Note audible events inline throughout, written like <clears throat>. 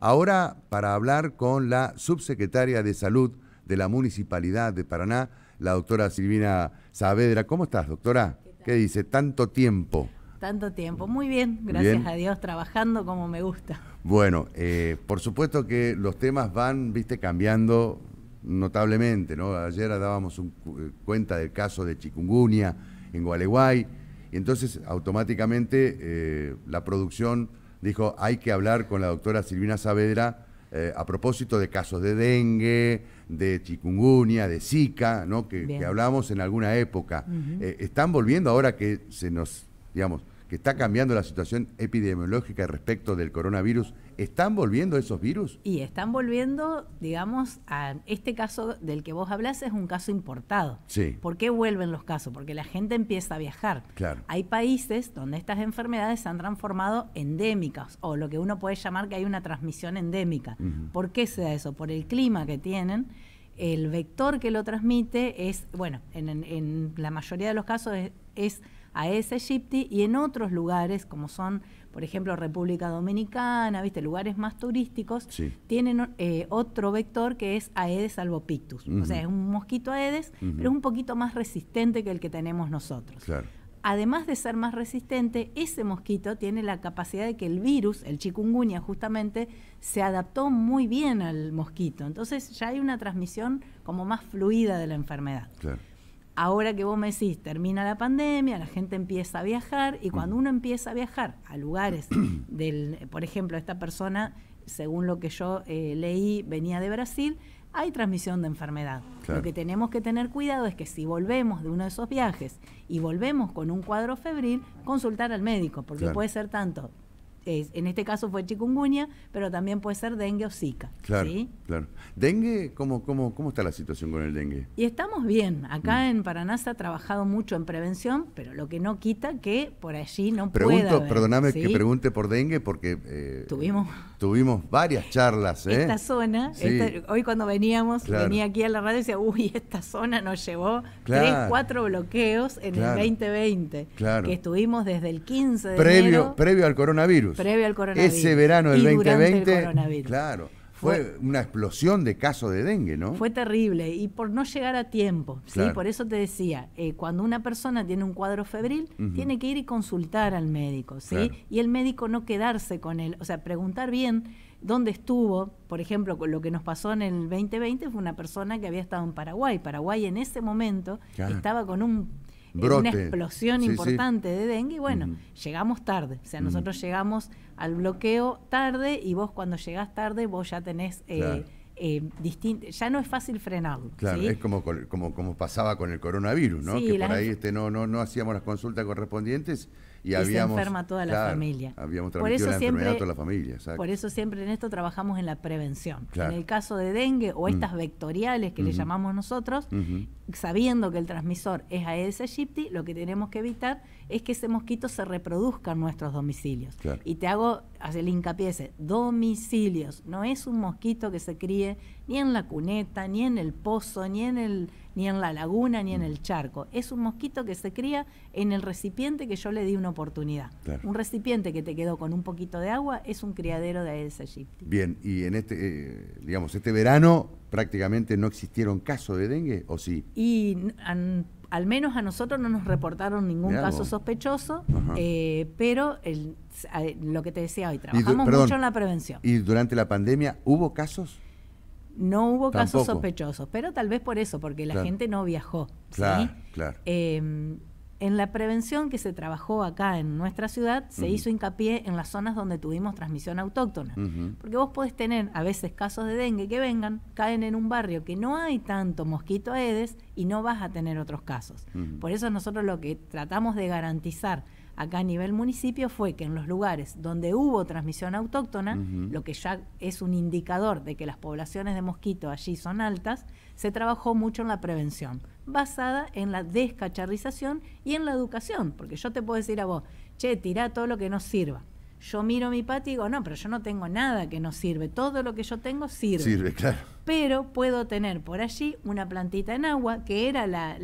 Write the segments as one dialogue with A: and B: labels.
A: Ahora, para hablar con la subsecretaria de Salud de la Municipalidad de Paraná, la doctora Silvina Saavedra. ¿Cómo estás, doctora? ¿Qué, dice? Tanto tiempo.
B: Tanto tiempo. Muy bien, gracias a Dios, trabajando como me gusta.
A: Bueno, eh, por supuesto que los temas van, viste, cambiando notablemente, ¿no? Ayer dábamos un, eh, cuenta del caso de chikungunya en Gualeguay, y entonces automáticamente eh, la producción dijo, hay que hablar con la doctora Silvina Saavedra eh, a propósito de casos de dengue, de chikungunya, de zika, ¿no? que, que hablamos en alguna época. Eh, están volviendo ahora que se nos, digamos, que está cambiando la situación epidemiológica respecto del coronavirus, ¿están volviendo esos virus?
B: Y están volviendo, digamos, a este caso del que vos hablas es un caso importado. Sí. ¿Por qué vuelven los casos? Porque la gente empieza a viajar. Hay países donde estas enfermedades se han transformado endémicas o lo que uno puede llamar que hay una transmisión endémica. ¿Por qué se da eso? Por el clima que tienen el vector que lo transmite es, bueno, en, la mayoría de los casos es, Aedes ese y en otros lugares, como son, por ejemplo, República Dominicana, ¿viste? lugares más turísticos, tienen eh, otro vector que es Aedes albopictus. O sea, es un mosquito Aedes, pero es un poquito más resistente que el que tenemos nosotros. Además de ser más resistente, ese mosquito tiene la capacidad de que el virus, el chikungunya justamente, se adaptó muy bien al mosquito. Entonces ya hay una transmisión como más fluida de la enfermedad. Claro ahora que vos me decís, termina la pandemia, la gente empieza a viajar y cuando uno empieza a viajar a lugares <clears throat> del, por ejemplo, esta persona, según lo que yo eh, leí, venía de Brasil, hay transmisión de enfermedad. Lo que tenemos que tener cuidado es que si volvemos de uno de esos viajes y volvemos con un cuadro febril, consultar al médico, porque puede ser tanto en este caso fue chikungunya, pero también puede ser dengue o zika. Claro,
A: claro. ¿Dengue? ¿Cómo, cómo, cómo está la situación con el dengue?
B: Y estamos bien. Acá mm. en Paraná ha trabajado mucho en prevención, pero lo que no quita que por allí no Pregunto, pueda Perdóname que pregunte
A: por dengue porque... Eh, Tuvimos Tuvimos varias charlas. ¿eh? Esta
B: zona, hoy cuando veníamos, venía aquí a la radio y decía, uy, esta zona nos llevó tres, cuatro bloqueos en el 2020, que estuvimos desde el 15 de previo, enero.
A: Previo al coronavirus. Previo al coronavirus. Ese verano del 2020. El Claro. Fue una explosión de casos de dengue, ¿no? Fue
B: terrible y por no llegar a tiempo, ¿sí? Por eso te decía, eh, cuando una persona tiene un cuadro febril, tiene que ir y consultar al médico, ¿sí? Y el médico no quedarse con él, o sea, preguntar bien dónde estuvo, por ejemplo, lo que nos pasó en el 2020 fue una persona que había estado en Paraguay. Paraguay en ese momento estaba con un una explosión importante de dengue y bueno, llegamos tarde. O sea, nosotros llegamos al bloqueo tarde y vos cuando llegás tarde vos ya tenés... Eh, eh, distinto, ya no es fácil frenarlo. Claro, es
A: como, como, como pasaba con el coronavirus, ¿no? que por ahí este, no, no, no hacíamos las consultas correspondientes y, y habíamos, se enferma toda la familia. Habíamos por eso la toda la familia. Por
B: eso siempre en esto trabajamos en la prevención. En el caso de dengue o mm. estas vectoriales que le llamamos nosotros, sabiendo que el transmisor es Aedes aegypti, lo que tenemos que evitar es que ese mosquito se reproduzca en nuestros domicilios. Y te hago el hincapié ese, domicilios, no es un mosquito que se críe ni en la cuneta, ni en el pozo, ni en el ni en la laguna, ni en mm. el charco. Es un mosquito que se cría en el recipiente que yo le di una oportunidad. Un recipiente que te quedó con un poquito de agua es un criadero de Aedes aegypti.
A: Bien, y en este eh, digamos este verano prácticamente no existieron casos de dengue, ¿o sí?
B: Y al menos a nosotros no nos reportaron ningún caso sospechoso, eh, pero lo que te decía hoy, trabajamos mucho en la prevención.
A: ¿Y durante la pandemia hubo casos?
B: No hubo casos sospechosos, pero tal vez por eso, porque la gente no viajó.
A: Claro, claro.
B: Em, en la prevención que se trabajó acá en nuestra ciudad, se hizo hincapié en las zonas donde tuvimos transmisión autóctona. Porque vos podés tener a veces casos de dengue que vengan, caen en un barrio que no hay tanto mosquito Aedes y no vas a tener otros casos. Por eso nosotros lo que tratamos de garantizar acá a nivel municipio fue que en los lugares donde hubo transmisión autóctona, lo que ya es un indicador de que las poblaciones de mosquito allí son altas, se trabajó mucho en la prevención, basada en la descacharrización y en la educación, porque yo te puedo decir a vos, che, tirá todo lo que no sirva. Yo miro mi patio y digo, no, pero yo no tengo nada que no sirve. Todo lo que yo tengo sirve. Sirve, claro. Pero puedo tener por allí una plantita en agua, que era la,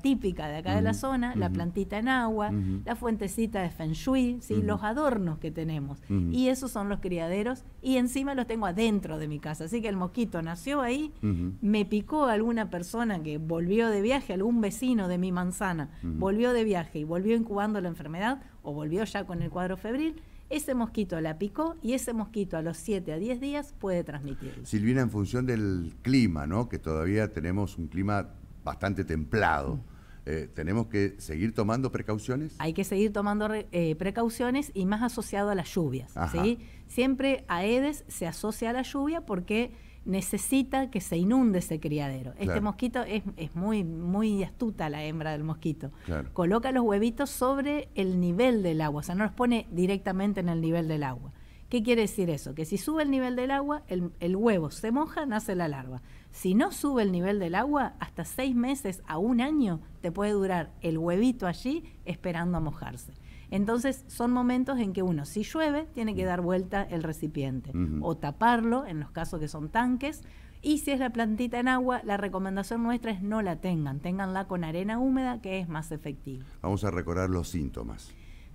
B: típica de acá de la zona, la plantita en agua, la fuentecita de Feng Shui, los adornos que tenemos. Y esos son los criaderos y encima los tengo adentro de mi casa. Así que el mosquito nació ahí, me picó alguna persona que volvió de viaje, algún vecino de mi manzana, volvió de viaje y volvió incubando la enfermedad o volvió ya con el cuadro febril ese mosquito la picó y ese mosquito a los 7 a 10 días puede transmitirlo.
A: Silvina, en función del clima, ¿no? que todavía tenemos un clima bastante templado. Mm. Eh, ¿Tenemos que seguir tomando precauciones?
B: Hay que seguir tomando eh, precauciones y más asociado a las lluvias. ¿sí? Siempre Aedes se asocia a la lluvia porque necesita que se inunde ese criadero. Este mosquito es, muy, astuta la hembra del mosquito. Coloca los huevitos sobre el nivel del agua, o sea, no los pone directamente en el nivel del agua. ¿Qué quiere decir eso? Que si sube el nivel del agua, el, el huevo se moja, nace la larva. Si no sube el nivel del agua, hasta seis meses a un año te puede durar el huevito allí esperando a mojarse. Entonces son momentos en que uno, si llueve, tiene que mm. dar vuelta el recipiente o taparlo, en los casos que son tanques, y si es la plantita en agua, la recomendación nuestra es no la tengan, ténganla con arena húmeda que es más efectiva.
A: Vamos a recordar los síntomas.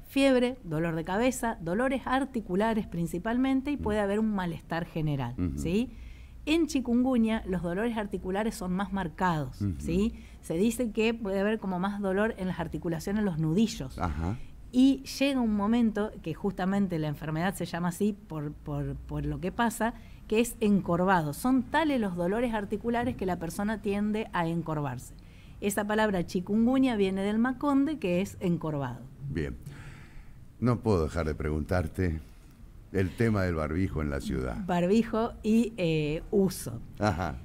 B: Fiebre, dolor de cabeza, dolores articulares principalmente y mm. puede haber un malestar general, ¿sí? En chikungunya los dolores articulares son más marcados, ¿sí? Se dice que puede haber como más dolor en las articulaciones, en los nudillos. Ajá. Y llega un momento, que justamente la enfermedad se llama así por, lo que pasa, que es encorvado. Son tales los dolores articulares que la persona tiende a encorvarse. Esa palabra chikungunya viene del maconde, que es encorvado.
A: Bien. No puedo dejar de preguntarte el tema del barbijo en la ciudad.
B: Barbijo y eh, uso. Ajá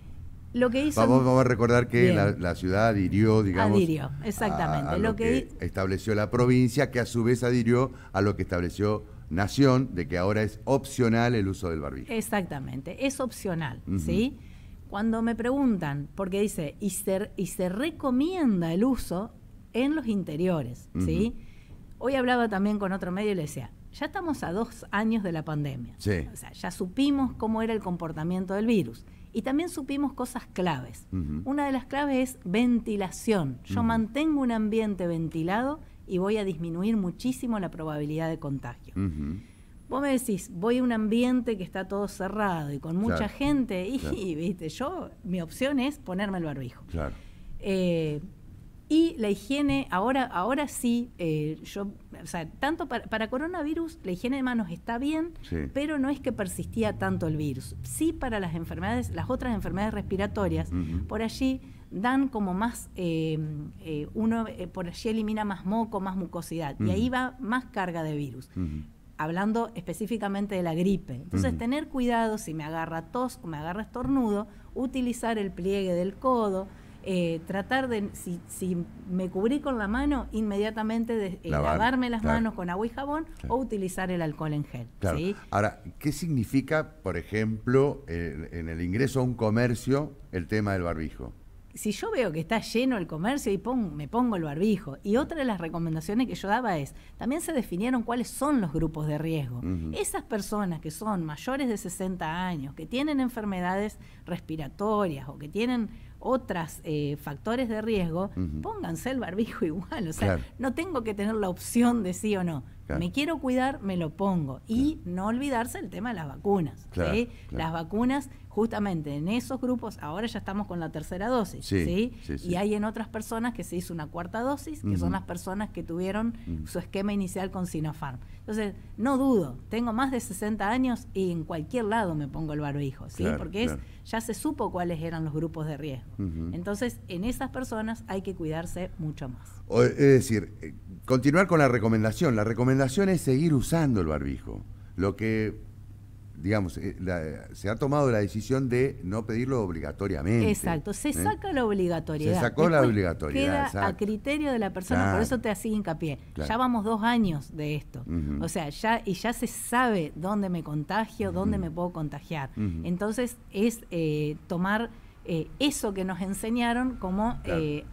B: que hizo vamos, a
A: recordar que la, ciudad adhirió, digamos. Adhirió,
B: exactamente. lo, que,
A: estableció la provincia, que a su vez adhirió a lo que estableció Nación, de que ahora es opcional el uso del barbijo.
B: Exactamente, es opcional, ¿sí? Cuando me preguntan, porque dice, y se, y se recomienda el uso en los interiores, ¿sí? Hoy hablaba también con otro medio y le decía, ya estamos a dos años de la pandemia. O sea, ya supimos cómo era el comportamiento del virus. Y también supimos cosas claves. Una de las claves es ventilación. Yo mantengo un ambiente ventilado y voy a disminuir muchísimo la probabilidad de contagio. Vos me decís, voy a un ambiente que está todo cerrado y con mucha gente, y, <laughs> viste, yo, mi opción es ponerme el barbijo. Claro. Eh, y la higiene, ahora, ahora sí, eh, yo, tanto para, coronavirus, la higiene de manos está bien, pero no es que persistía tanto el virus. Sí, para las enfermedades, las otras enfermedades respiratorias, por allí dan como más, eh, eh, uno por allí elimina más moco, más mucosidad, y ahí va más carga de virus. Hablando específicamente de la gripe. Entonces, tener cuidado si me agarra tos o me agarra estornudo, utilizar el pliegue del codo, eh, tratar de, si, me cubrí con la mano, inmediatamente de, eh, lavarme las manos con agua y jabón o utilizar el alcohol en gel.
A: Ahora, ¿qué significa, por ejemplo, en el ingreso a un comercio el tema del barbijo?
B: si yo veo que está lleno el comercio y me pongo el barbijo. Y otra de las recomendaciones que yo daba es, también se definieron cuáles son los grupos de riesgo. Esas personas que son mayores de 60 años, que tienen enfermedades respiratorias o que tienen otras eh, factores de riesgo, pónganse el barbijo <laughs> igual. O sea, no tengo que tener la opción de sí o no. Me quiero cuidar, me lo pongo. Y no olvidarse el tema de las vacunas. Las vacunas justamente en esos grupos, ahora ya estamos con la tercera dosis, sí, ¿sí? Y hay en otras personas que se hizo una cuarta dosis, que son las personas que tuvieron su esquema inicial con Sinopharm. Entonces, no dudo, tengo más de 60 años y en cualquier lado me pongo el barbijo, ¿sí? Porque Es, ya se supo cuáles eran los grupos de riesgo. Entonces, en esas personas hay que cuidarse mucho más.
A: es decir, eh, continuar con la recomendación. La recomendación es seguir usando el barbijo. Lo que digamos, eh, se ha tomado la decisión de no pedirlo obligatoriamente. Exacto, se ¿eh? saca
B: la obligatoriedad. Se sacó la obligatoriedad. a criterio de la persona, por eso te hacía hincapié. Ya vamos dos años de esto. O sea, ya, y ya se sabe dónde me contagio, dónde me puedo contagiar. Entonces, es eh, tomar. eso que nos enseñaron, como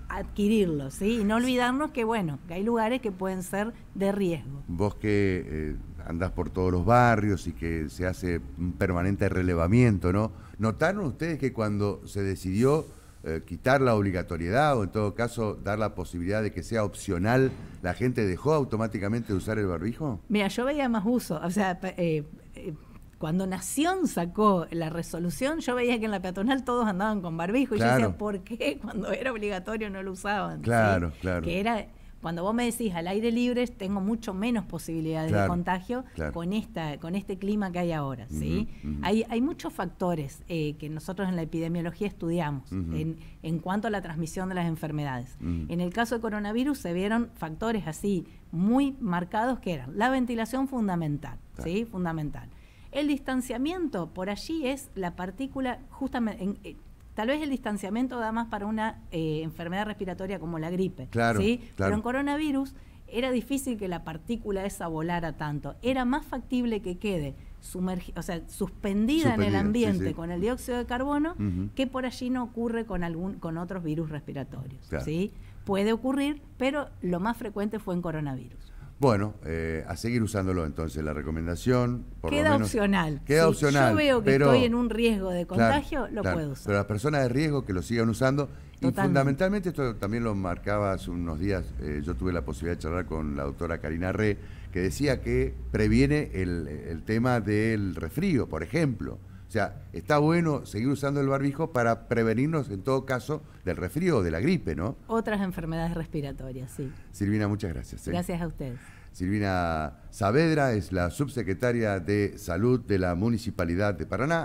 B: adquirirlo, ¿sí? Y no olvidarnos que, bueno, que hay lugares que pueden ser de riesgo.
A: Vos que andas por todos los barrios y que se hace un permanente relevamiento, ¿no? ¿Notaron ustedes que cuando se decidió eh, quitar la obligatoriedad o en todo caso dar la posibilidad de que sea opcional, la gente dejó automáticamente de usar el barbijo?
B: Mira, yo veía más uso, o sea, eh, eh, cuando Nación sacó la resolución, yo veía que en la peatonal todos andaban con barbijo y yo decía, ¿por qué cuando era obligatorio no lo usaban?
A: Claro, claro. Que
B: era cuando vos me decís al aire libre, tengo mucho menos posibilidades de contagio con, esta, con este clima que hay ahora. ¿sí? Hay, muchos factores eh, que nosotros en la epidemiología estudiamos en, cuanto a la transmisión de las enfermedades. En el caso de coronavirus se vieron factores así muy marcados que eran la ventilación fundamental, ¿sí? fundamental. El distanciamiento por allí es la partícula justamente... Tal vez el distanciamiento da más para una eh, enfermedad respiratoria como la gripe. ¿sí? Pero en coronavirus era difícil que la partícula esa volara tanto. Era más factible que quede o sea, suspendida, en el ambiente con el dióxido de carbono, que por allí no ocurre con algún, con otros virus respiratorios. Puede ocurrir, pero lo más frecuente fue en coronavirus.
A: Bueno, eh, a seguir usándolo entonces la recomendación. Por queda opcional. Queda Yo veo que estoy en un riesgo de contagio, lo puedo usar. Pero las personas de riesgo que lo sigan usando. Y fundamentalmente, esto también lo marcaba hace unos días, eh, yo tuve la posibilidad de charlar con la doctora Karina Re, que decía que previene el, el tema del resfrío, por ejemplo. O sea, está bueno seguir usando el barbijo para prevenirnos, en todo caso, del resfrío de la gripe, ¿no?
B: Otras enfermedades respiratorias, sí.
A: Silvina, muchas gracias. ¿eh? Gracias a ustedes. Silvina Saavedra es la subsecretaria de Salud de la Municipalidad de Paraná.